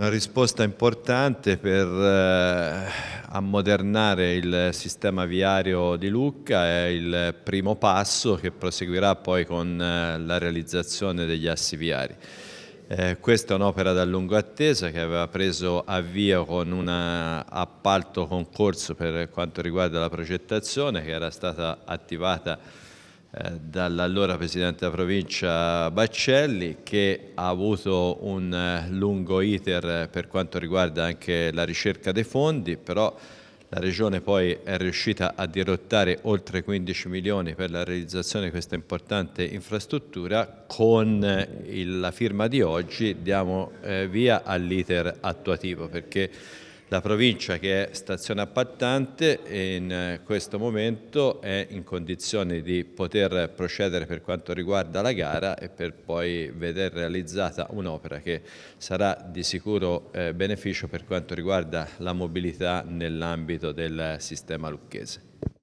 Una risposta importante per eh, ammodernare il sistema viario di Lucca è il primo passo che proseguirà poi con eh, la realizzazione degli assi viari. Eh, questa è un'opera da lungo attesa che aveva preso avvio con un appalto concorso per quanto riguarda la progettazione che era stata attivata eh, dall'allora Presidente della Provincia Baccelli che ha avuto un eh, lungo iter eh, per quanto riguarda anche la ricerca dei fondi, però la Regione poi è riuscita a dirottare oltre 15 milioni per la realizzazione di questa importante infrastruttura, con la firma di oggi diamo via all'iter attuativo perché la provincia che è stazione appaltante in eh, questo momento è in condizione di poter procedere per quanto riguarda la gara e per poi vedere realizzata un'opera che sarà di sicuro eh, beneficio per quanto riguarda la mobilità nell'ambito del sistema lucchese.